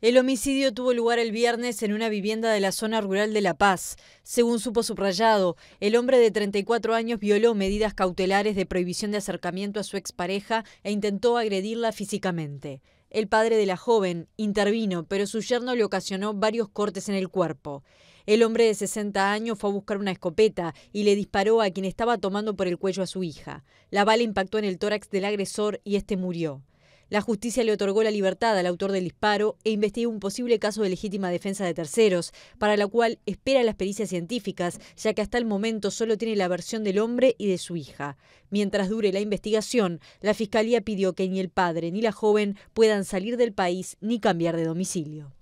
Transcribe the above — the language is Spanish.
El homicidio tuvo lugar el viernes en una vivienda de la zona rural de La Paz. Según supo subrayado, el hombre de 34 años violó medidas cautelares de prohibición de acercamiento a su expareja e intentó agredirla físicamente. El padre de la joven intervino, pero su yerno le ocasionó varios cortes en el cuerpo. El hombre de 60 años fue a buscar una escopeta y le disparó a quien estaba tomando por el cuello a su hija. La bala impactó en el tórax del agresor y este murió. La justicia le otorgó la libertad al autor del disparo e investiga un posible caso de legítima defensa de terceros, para la cual espera las pericias científicas, ya que hasta el momento solo tiene la versión del hombre y de su hija. Mientras dure la investigación, la fiscalía pidió que ni el padre ni la joven puedan salir del país ni cambiar de domicilio.